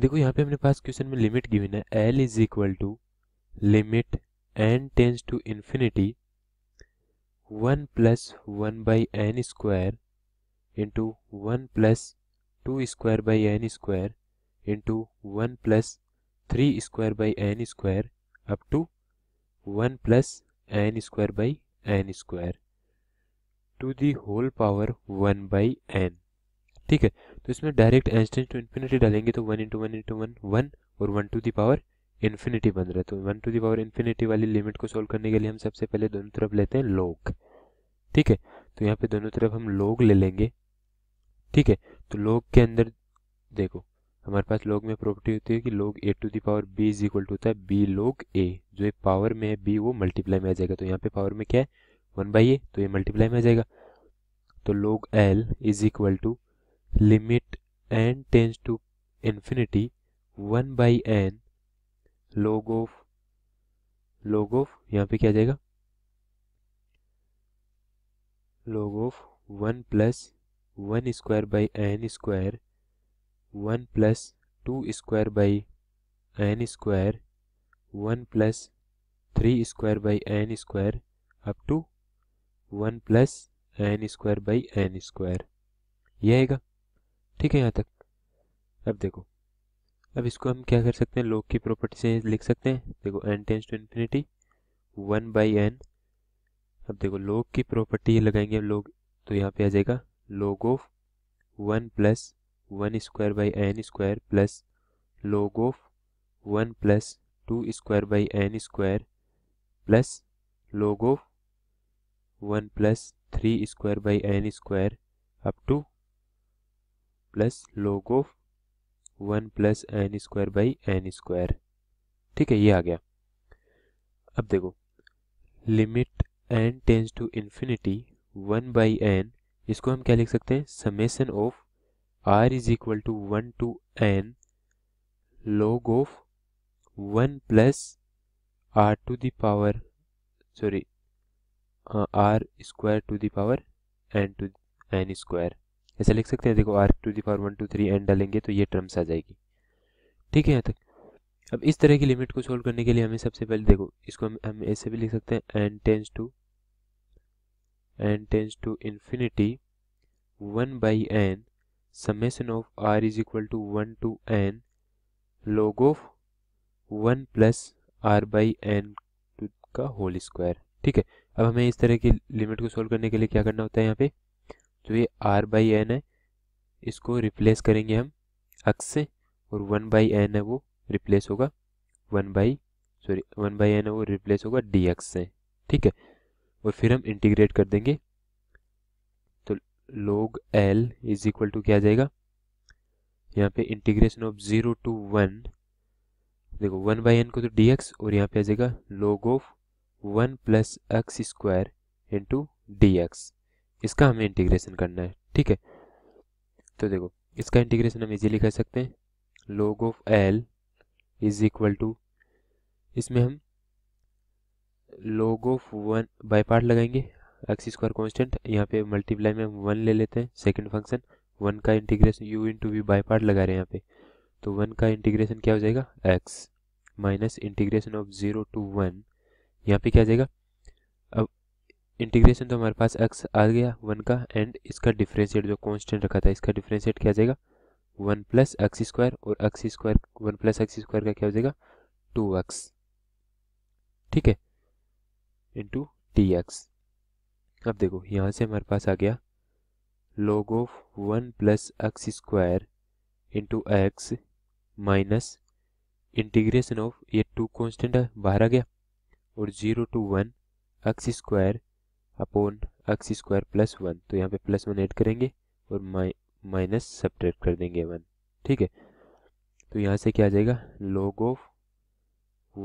देखो यहाँ पे हमारे पास क्वेश्चन में लिमिट गिवन है L is equal to limit n tends to infinity one plus one by n square into one plus two square by n square into one plus three square by n square up to one plus n square by n square to the whole power one by n ठीक है तो इसमें direct एंसटेंस to infinity डालेंगे तो one into one into one one और one to the power infinity बन रहा है तो वन टू पावर इन्फिनिटी वाली लिमिट को सोल्व करने के लिए हम सबसे पहले दोनों तरफ लेते हैं लोग ठीक है तो यहाँ पे दोनों तरफ हम लोग ले लेंगे ठीक है तो लोग के अंदर देखो हमारे पास लोग में प्रॉपर्टी होती है कि log a to the power b is equal to होता है बी लोग ए जो एक पावर में है बी वो मल्टीप्लाई में आ जाएगा तो यहाँ पे पावर में क्या है वन बाई ए तो ये मल्टीप्लाई में आ जाएगा तो log L is equal to limit n tends to infinity one by n log of log of यहाँ पे क्या जाएगा log of one plus one square by n square one plus two square by n square one plus three square by n square up to one plus n square by n square यह आएगा ठीक है यहाँ तक अब देखो अब इसको हम क्या कर सकते हैं लोग की प्रॉपर्टी से लिख सकते हैं देखो n tends to infinity one by n अब देखो लोग की प्रॉपर्टी लगाएंगे हम लोग तो यहाँ पे आ जाएगा log of one plus one square by n square plus log of one plus two square by n square plus log of one plus three square by n square up to plus log of one plus n square by n square ठीक है ये आ गया अब देखो limit n tends to infinity one by n इसको हम क्या लिख सकते हैं summation of r is equal to one to n log of one plus r to the power sorry r square to the power n to n square ऐसे लिख सकते हैं देखो r to the power one two three n डालेंगे तो ये terms आ जाएगी ठीक है यहाँ तक अब इस तरह की लिमिट को सोल्व करने के लिए हमें सबसे पहले देखो इसको हम हम ऐसे भी लिख सकते हैं n tends to n tends to infinity one by n summation of r is equal to one to n log of one plus r by n का होल स्क्वायर ठीक है अब हमें इस तरह की लिमिट को सोल्व करने के लिए क्या करना होता है यहाँ पे तो ये आर बाई एन है इसको रिप्लेस करेंगे हम अक्स से और वन बाई एन है वो रिप्लेस होगा one by sorry one by n है वो रिप्लेस होगा डी एक्स से ठीक है और फिर हम इंटीग्रेट कर देंगे तो log L is equal to क्या आ जाएगा यहाँ पे integration of zero to one देखो वन बाई एन को तो डी एक्स और यहाँ पे आ जाएगा log of one plus x square into d x इसका हमें इंटीग्रेशन करना है ठीक है तो देखो इसका इंटीग्रेशन हम इजीली कर सकते हैं log of L is equal to इसमें हम log of one by part लगाएंगे एक्स स्क्वायर कॉन्स्टेंट यहाँ पे मल्टीप्लाई में हम वन ले लेते हैं सेकेंड फंक्शन वन का integration u into v by part लगा रहे हैं यहाँ पे तो वन का इंटीग्रेशन क्या हो जाएगा x minus integration of zero to one यहाँ पे क्या आ जाएगा अब इंटीग्रेशन तो हमारे पास एक्स आ गया वन का एंड इसका डिफ्रेंशिएट जो कॉन्स्टेंट रखा था इसका डिफ्रेंशिएट क्या जाएगा वन प्लस एक्स स्क्वायर और x square one plus x square का क्या हो जाएगा टू एक्स ठीक है इंटू टी एक्स अब देखो यहाँ से हमारे पास आ गया log of one plus x square into x minus integration of ये टू कॉन्स्टेंट है बाहर आ गया और zero to one x square upon x square plus one तो यहाँ पे प्लस वन ऐड करेंगे और माइ माइनस सब्ट्रैक्ट कर देंगे वन ठीक है तो यहाँ से क्या आ जाएगा log of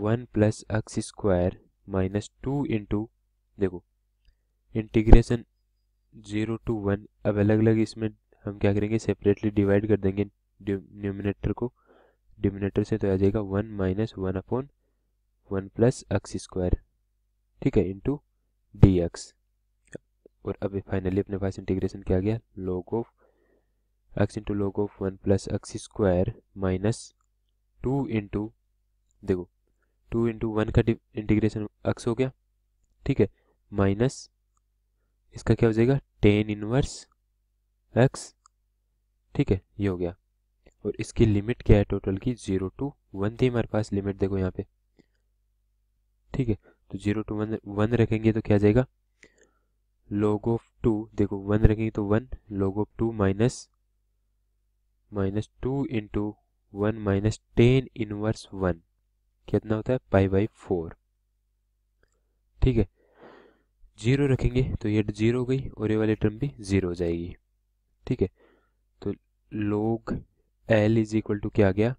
one plus x square minus two into देखो इंटीग्रेशन जीरो टू वन अब अलग अलग इसमें हम क्या करेंगे सेपरेटली डिवाइड कर देंगे न्यूमिनेटर को डिमिनेटर से तो आ जाएगा one minus one upon one plus x square ठीक है इंटू डी एक्स और अभी फाइनली अपने पास इंटीग्रेशन किया गया log of x into log of one plus x square minus two into देखो टू इंटू वन का इंटीग्रेशन एक्स हो गया ठीक है माइनस इसका क्या हो जाएगा टेन इनवर्स एक्स ठीक है ये हो गया और इसकी लिमिट क्या है टोटल की जीरो टू वन थी हमारे पास लिमिट देखो यहाँ पे ठीक है तो जीरो टू वन वन रखेंगे तो क्या जाएगा लॉग ऑफ टू देखो वन रखेंगे तो one log of two minus minus two into one minus tan inverse one कितना होता है पाई बाई फोर ठीक है जीरो रखेंगे तो ये जीरो गई और ये वाली टर्म भी जीरो हो जाएगी ठीक है तो log L is equal to क्या गया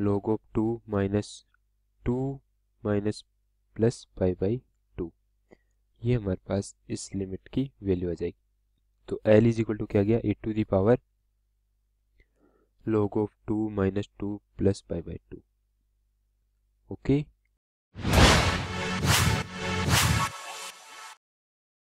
log of two minus two minus plus pi by ये हमारे पास इस लिमिट की वैल्यू आ जाएगी तो एल इज इक्वल टू क्या गया a to the power of two minus two plus five by two okay